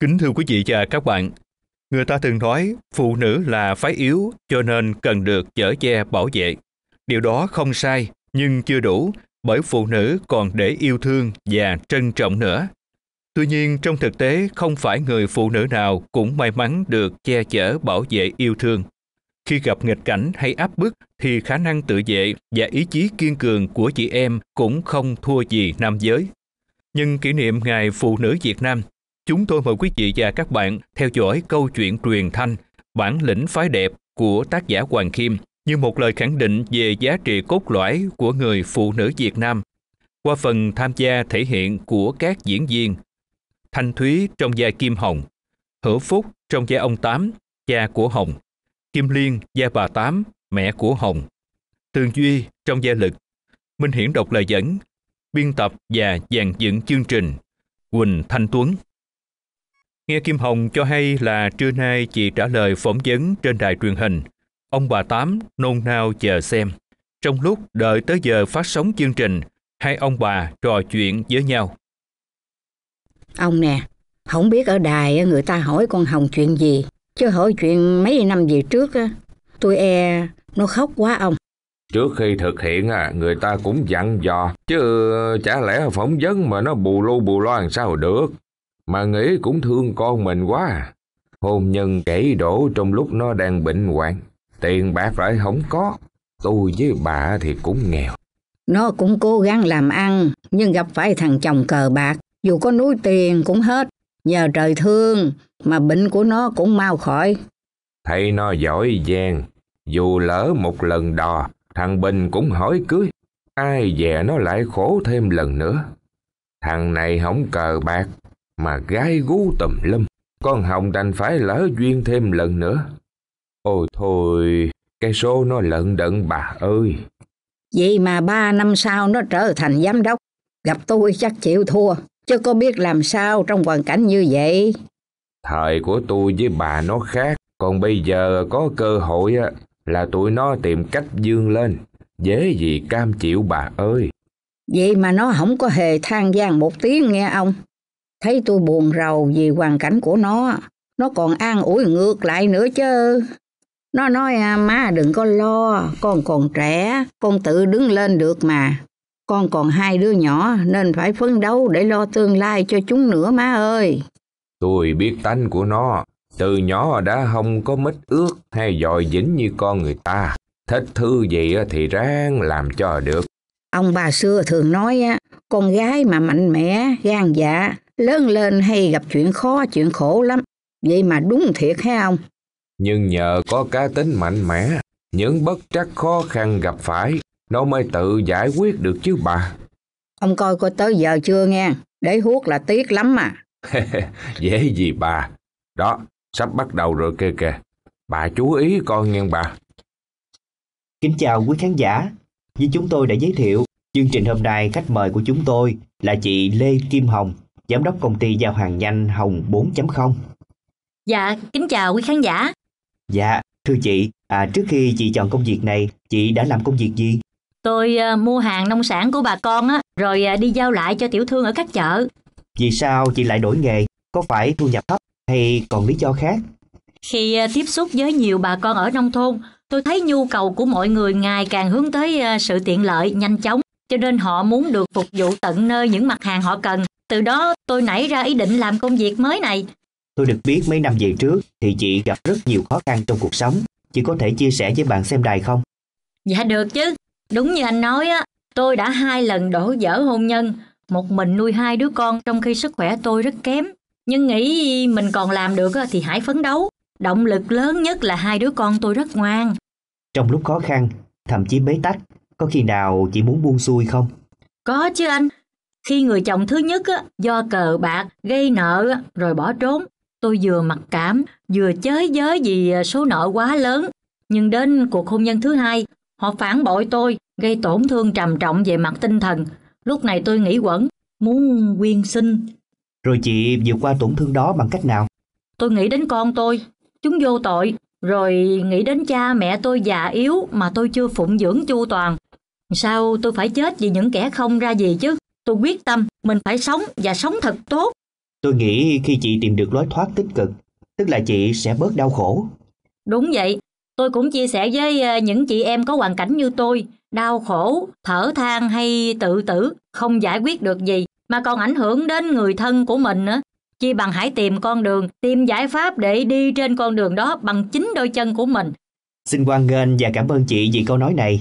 Kính thưa quý vị và các bạn, người ta thường nói phụ nữ là phái yếu cho nên cần được chở che bảo vệ. Điều đó không sai nhưng chưa đủ bởi phụ nữ còn để yêu thương và trân trọng nữa. Tuy nhiên trong thực tế không phải người phụ nữ nào cũng may mắn được che chở bảo vệ yêu thương. Khi gặp nghịch cảnh hay áp bức thì khả năng tự vệ và ý chí kiên cường của chị em cũng không thua gì nam giới nhân kỷ niệm Ngày Phụ nữ Việt Nam chúng tôi mời quý vị và các bạn theo dõi câu chuyện truyền thanh Bản lĩnh phái đẹp của tác giả Hoàng Kim như một lời khẳng định về giá trị cốt lõi của người phụ nữ Việt Nam qua phần tham gia thể hiện của các diễn viên Thanh Thúy trong vai Kim Hồng, Hữu Phúc trong vai ông Tám, cha của Hồng, Kim Liên vai bà Tám, mẹ của Hồng, Tường Duy trong vai Lực, Minh Hiển đọc lời dẫn, biên tập và dàn dựng chương trình Quỳnh Thanh Tuấn. Nghe Kim Hồng cho hay là trưa nay chị trả lời phỏng vấn trên đài truyền hình. Ông bà Tám nôn nao chờ xem. Trong lúc đợi tới giờ phát sóng chương trình, hai ông bà trò chuyện với nhau. Ông nè, không biết ở đài người ta hỏi con Hồng chuyện gì, chứ hỏi chuyện mấy năm về trước á, tôi e nó khóc quá ông. Trước khi thực hiện à, người ta cũng dặn dò, chứ chả lẽ phỏng vấn mà nó bù lu bù loa làm sao được mà nghĩ cũng thương con mình quá à. Hôn nhân kể đổ trong lúc nó đang bệnh hoạn, tiền bạc lại không có, tôi với bà thì cũng nghèo. Nó cũng cố gắng làm ăn, nhưng gặp phải thằng chồng cờ bạc, dù có núi tiền cũng hết, nhờ trời thương mà bệnh của nó cũng mau khỏi. Thấy nó giỏi giang, dù lỡ một lần đò, thằng Bình cũng hỏi cưới, ai dè nó lại khổ thêm lần nữa. Thằng này không cờ bạc, mà gai gú tùm lum. Con Hồng đành phải lỡ duyên thêm lần nữa. Ôi thôi, cái số nó lận đận bà ơi. Vậy mà ba năm sau nó trở thành giám đốc, gặp tôi chắc chịu thua, chứ có biết làm sao trong hoàn cảnh như vậy. Thời của tôi với bà nó khác, còn bây giờ có cơ hội á là tụi nó tìm cách dương lên, dễ gì cam chịu bà ơi. Vậy mà nó không có hề than gian một tiếng nghe ông. Thấy tôi buồn rầu vì hoàn cảnh của nó, nó còn an ủi ngược lại nữa chứ. Nó nói à, má đừng có lo, con còn trẻ, con tự đứng lên được mà. Con còn hai đứa nhỏ nên phải phấn đấu để lo tương lai cho chúng nữa má ơi. Tôi biết tánh của nó, từ nhỏ đã không có mít ước hay dòi dính như con người ta. Thích thư gì thì ráng làm cho được. Ông bà xưa thường nói con gái mà mạnh mẽ, gan dạ lớn lên hay gặp chuyện khó chuyện khổ lắm. Vậy mà đúng thiệt hay không? Nhưng nhờ có cá tính mạnh mẽ, những bất trắc khó khăn gặp phải, nó mới tự giải quyết được chứ bà. Ông coi coi tới giờ chưa nghe, để huốt là tiếc lắm mà. Dễ gì bà. Đó, sắp bắt đầu rồi kìa kìa. Bà chú ý coi nghe bà. Kính chào quý khán giả. Như chúng tôi đã giới thiệu, chương trình hôm nay khách mời của chúng tôi là chị Lê Kim Hồng, giám đốc công ty giao hàng nhanh Hồng 4.0. Dạ, kính chào quý khán giả. Dạ, thưa chị, à, trước khi chị chọn công việc này, chị đã làm công việc gì? Tôi uh, mua hàng nông sản của bà con á, rồi uh, đi giao lại cho tiểu thương ở các chợ. Vì sao chị lại đổi nghề? Có phải thu nhập thấp hay còn lý do khác? Khi uh, tiếp xúc với nhiều bà con ở nông thôn, tôi thấy nhu cầu của mọi người ngày càng hướng tới uh, sự tiện lợi, nhanh chóng cho nên họ muốn được phục vụ tận nơi những mặt hàng họ cần từ đó tôi nảy ra ý định làm công việc mới này. Tôi được biết mấy năm về trước thì chị gặp rất nhiều khó khăn trong cuộc sống. Chị có thể chia sẻ với bạn xem đài không? Dạ được chứ. Đúng như anh nói á, tôi đã hai lần đổ vỡ hôn nhân. Một mình nuôi hai đứa con trong khi sức khỏe tôi rất kém. Nhưng nghĩ mình còn làm được thì hãy phấn đấu. Động lực lớn nhất là hai đứa con tôi rất ngoan. Trong lúc khó khăn, thậm chí bế tắc, có khi nào chị muốn buông xuôi không? Có chứ anh, khi người chồng thứ nhất á, do cờ bạc, gây nợ rồi bỏ trốn, tôi vừa mặc cảm, vừa chới giới vì à, số nợ quá lớn. Nhưng đến cuộc hôn nhân thứ hai, họ phản bội tôi, gây tổn thương trầm trọng về mặt tinh thần. Lúc này tôi nghĩ quẩn, muốn quyên sinh. Rồi chị vượt qua tổn thương đó bằng cách nào? Tôi nghĩ đến con tôi, chúng vô tội, rồi nghĩ đến cha mẹ tôi già yếu mà tôi chưa phụng dưỡng chu toàn. Sao tôi phải chết vì những kẻ không ra gì chứ? Tôi quyết tâm mình phải sống và sống thật tốt. Tôi nghĩ khi chị tìm được lối thoát tích cực, tức là chị sẽ bớt đau khổ. Đúng vậy, tôi cũng chia sẻ với ờ, những chị em có hoàn cảnh như tôi, đau khổ, thở than hay tự tử không giải quyết được gì mà còn ảnh hưởng đến người thân của mình nữa. Chi bằng hãy tìm con đường, tìm giải pháp để đi trên con đường đó bằng chính đôi chân của mình. Xin quan nghênh và cảm ơn chị vì câu nói này.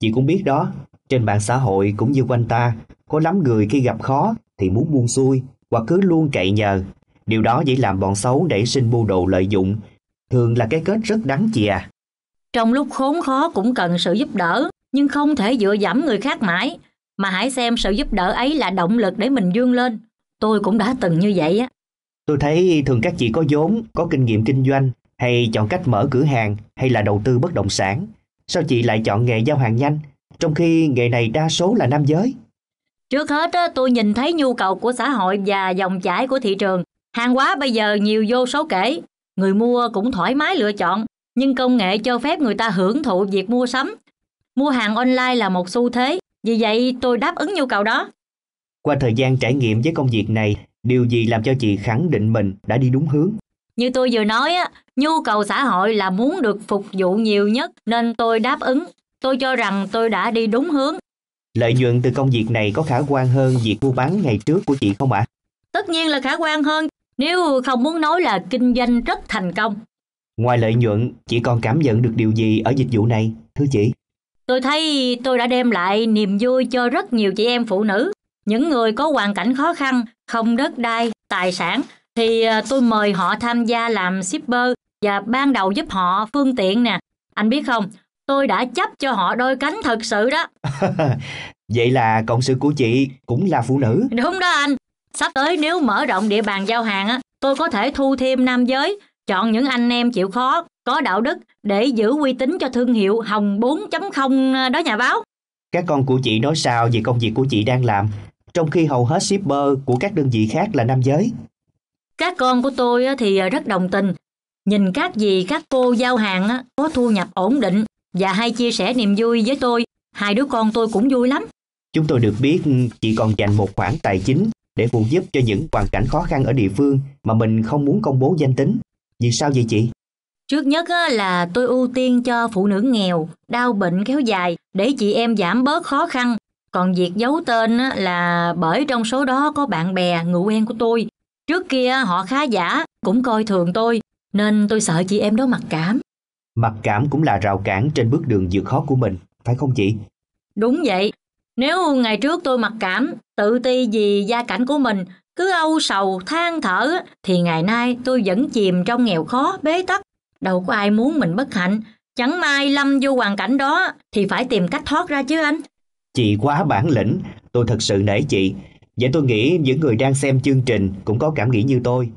Chị cũng biết đó, trên mạng xã hội cũng như quanh ta, có lắm người khi gặp khó thì muốn buông xuôi hoặc cứ luôn cậy nhờ. Điều đó dễ làm bọn xấu nảy sinh mưu đồ lợi dụng, thường là cái kết rất đáng chìa. Trong lúc khốn khó cũng cần sự giúp đỡ, nhưng không thể dựa dẫm người khác mãi, mà hãy xem sự giúp đỡ ấy là động lực để mình vươn lên. Tôi cũng đã từng như vậy á. Tôi thấy thường các chị có vốn, có kinh nghiệm kinh doanh, hay chọn cách mở cửa hàng hay là đầu tư bất động sản. Sao chị lại chọn nghề giao hàng nhanh, trong khi nghề này đa số là nam giới? Trước hết tôi nhìn thấy nhu cầu của xã hội và dòng chảy của thị trường. Hàng hóa bây giờ nhiều vô số kể, người mua cũng thoải mái lựa chọn, nhưng công nghệ cho phép người ta hưởng thụ việc mua sắm. Mua hàng online là một xu thế, vì vậy tôi đáp ứng nhu cầu đó. Qua thời gian trải nghiệm với công việc này, điều gì làm cho chị khẳng định mình đã đi đúng hướng? Như tôi vừa nói, nhu cầu xã hội là muốn được phục vụ nhiều nhất nên tôi đáp ứng. Tôi cho rằng tôi đã đi đúng hướng Lợi nhuận từ công việc này có khả quan hơn việc mua bán ngày trước của chị không ạ? À? Tất nhiên là khả quan hơn, nếu không muốn nói là kinh doanh rất thành công. Ngoài lợi nhuận, chị còn cảm nhận được điều gì ở dịch vụ này, thưa chị? Tôi thấy tôi đã đem lại niềm vui cho rất nhiều chị em phụ nữ. Những người có hoàn cảnh khó khăn, không đất đai, tài sản, thì à, tôi mời họ tham gia làm shipper và ban đầu giúp họ phương tiện nè. Anh biết không, tôi đã chấp cho họ đôi cánh thật sự đó vậy là cộng sự của chị cũng là phụ nữ đúng đó anh sắp tới nếu mở rộng địa bàn giao hàng á tôi có thể thu thêm nam giới chọn những anh em chịu khó có đạo đức để giữ uy tín cho thương hiệu hồng 4.0 ờ, đó nhà báo các con của chị nói sao về công việc của chị đang làm trong khi hầu hết shipper của các đơn vị khác là nam giới các con của tôi thì ờ, rất đồng tình nhìn các gì các cô giao hàng có thu nhập ổn định và hay chia sẻ niềm vui với tôi. Hai đứa con tôi cũng vui lắm. Chúng tôi được biết chị còn dành một khoản tài chính để phụ giúp cho những hoàn cảnh khó khăn ở địa phương mà mình không muốn công bố danh tính. Vì sao vậy chị? Trước nhất là tôi ưu tiên cho phụ nữ nghèo, đau bệnh kéo dài để chị em giảm bớt khó khăn. Còn việc giấu tên là bởi trong số đó có bạn bè, người quen của tôi. Trước kia họ khá giả, cũng coi thường tôi, nên tôi sợ chị em đó mặc cảm. Mặc cảm cũng là rào cản trên bước đường vượt khó của mình, phải không chị? Đúng vậy. Nếu ngày trước tôi mặc cảm, tự ti vì gia cảnh của mình, cứ âu sầu, than thở, thì ngày nay tôi vẫn chìm trong nghèo khó, bế tắc. Đâu có ai muốn mình bất hạnh. Chẳng may lâm vô hoàn cảnh đó thì phải tìm cách thoát ra chứ anh. Chị quá bản lĩnh, tôi thật sự nể chị. Vậy tôi nghĩ những người đang xem chương trình cũng có cảm nghĩ như tôi.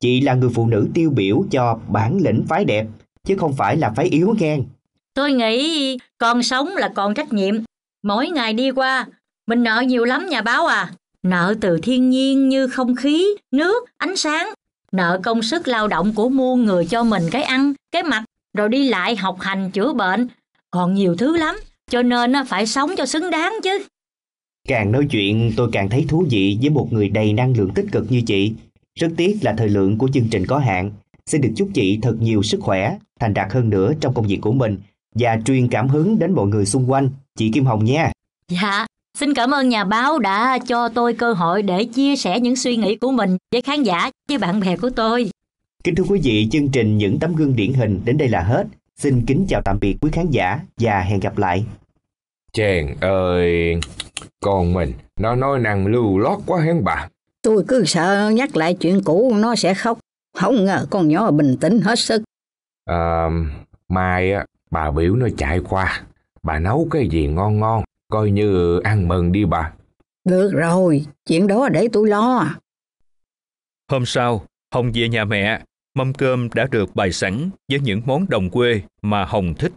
Chị là người phụ nữ tiêu biểu cho bản lĩnh phái đẹp chứ không phải là phải yếu ghen. Tôi nghĩ con sống là còn trách nhiệm. Mỗi ngày đi qua, mình nợ nhiều lắm nhà báo à. Nợ từ thiên nhiên như không khí, nước, ánh sáng. Nợ công sức lao động của muôn người cho mình cái ăn, cái mặc, rồi đi lại học hành chữa bệnh. Còn nhiều thứ lắm, cho nên phải sống cho xứng đáng chứ. Càng nói chuyện tôi càng thấy thú vị với một người đầy năng lượng tích cực như chị. Rất tiếc là thời lượng của chương trình có hạn. Xin được chúc chị thật nhiều sức khỏe thành đạt hơn nữa trong công việc của mình và truyền cảm hứng đến mọi người xung quanh. Chị Kim Hồng nha. Dạ, xin cảm ơn nhà báo đã cho tôi cơ hội để chia sẻ những suy nghĩ của mình với khán giả, với bạn bè của tôi. Kính thưa quý vị, chương trình Những tấm gương điển hình đến đây là hết. Xin kính chào tạm biệt quý khán giả và hẹn gặp lại. Chàng ơi, con mình, nó nói năng lưu lót quá hén bà. Tôi cứ sợ nhắc lại chuyện cũ nó sẽ khóc. Không ngờ con nhỏ bình tĩnh hết sức à, mai á, bà biểu nó chạy qua bà nấu cái gì ngon ngon coi như ăn mừng đi bà được rồi chuyện đó để tôi lo hôm sau hồng về nhà mẹ mâm cơm đã được bày sẵn với những món đồng quê mà hồng thích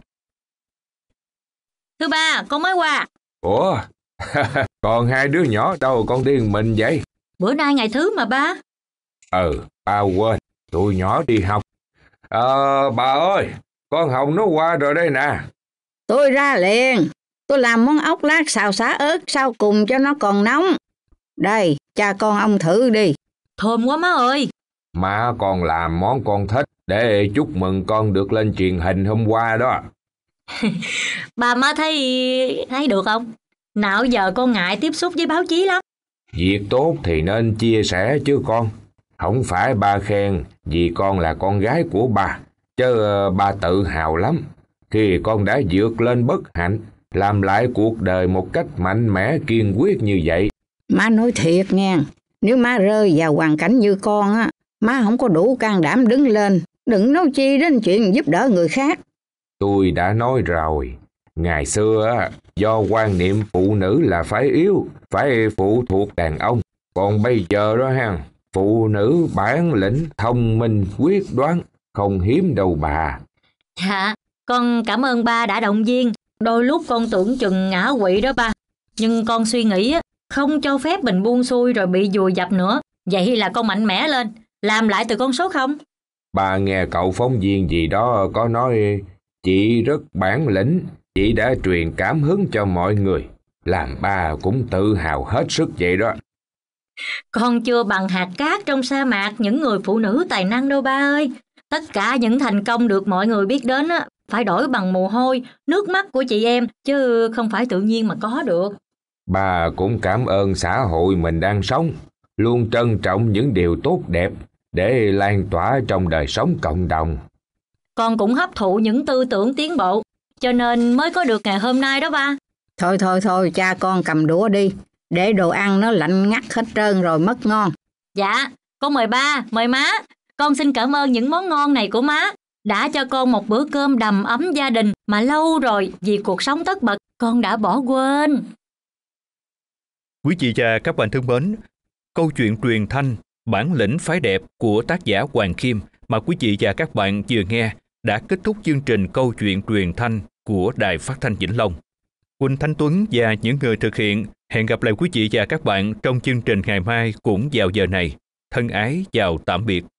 thưa ba con mới qua ủa còn hai đứa nhỏ đâu con điên mình vậy bữa nay ngày thứ mà ba ừ ba quên tụi nhỏ đi học Ờ, bà ơi, con Hồng nó qua rồi đây nè. Tôi ra liền, tôi làm món ốc lát xào xá ớt sau cùng cho nó còn nóng. Đây, cha con ông thử đi. Thơm quá má ơi. Má con làm món con thích để chúc mừng con được lên truyền hình hôm qua đó. bà má thấy thấy được không? Nào giờ con ngại tiếp xúc với báo chí lắm. Việc tốt thì nên chia sẻ chứ con. Không phải ba khen vì con là con gái của ba, chứ ờ, ba tự hào lắm. Khi con đã vượt lên bất hạnh, làm lại cuộc đời một cách mạnh mẽ kiên quyết như vậy. Má nói thiệt nghe, nếu má rơi vào hoàn cảnh như con á, má không có đủ can đảm đứng lên, đừng nói chi đến chuyện giúp đỡ người khác. Tôi đã nói rồi, ngày xưa á, do quan niệm phụ nữ là phải yếu, phải phụ thuộc đàn ông, còn bây giờ đó hằng phụ nữ bản lĩnh thông minh quyết đoán không hiếm đâu bà dạ con cảm ơn ba đã động viên đôi lúc con tưởng chừng ngã quỵ đó ba nhưng con suy nghĩ không cho phép mình buông xuôi rồi bị dùi dập nữa vậy là con mạnh mẽ lên làm lại từ con số không bà nghe cậu phóng viên gì đó có nói chị rất bản lĩnh chị đã truyền cảm hứng cho mọi người làm ba cũng tự hào hết sức vậy đó con chưa bằng hạt cát trong sa mạc những người phụ nữ tài năng đâu ba ơi. Tất cả những thành công được mọi người biết đến á, phải đổi bằng mồ hôi, nước mắt của chị em, chứ không phải tự nhiên mà có được. Bà cũng cảm ơn xã hội mình đang sống, luôn trân trọng những điều tốt đẹp để lan tỏa trong đời sống cộng đồng. Con cũng hấp thụ những tư tưởng tiến bộ, cho nên mới có được ngày hôm nay đó ba. Thôi thôi thôi, cha con cầm đũa đi, để đồ ăn nó lạnh ngắt hết trơn rồi mất ngon. Dạ, con mời ba, mời má. Con xin cảm ơn những món ngon này của má. Đã cho con một bữa cơm đầm ấm gia đình mà lâu rồi vì cuộc sống tất bật con đã bỏ quên. Quý chị và các bạn thân mến, câu chuyện truyền thanh Bản lĩnh phái đẹp của tác giả Hoàng Kim mà quý chị và các bạn vừa nghe đã kết thúc chương trình câu chuyện truyền thanh của Đài Phát thanh Vĩnh Long. Quỳnh Thanh Tuấn và những người thực hiện Hẹn gặp lại quý vị và các bạn trong chương trình ngày mai cũng vào giờ này. Thân ái chào tạm biệt.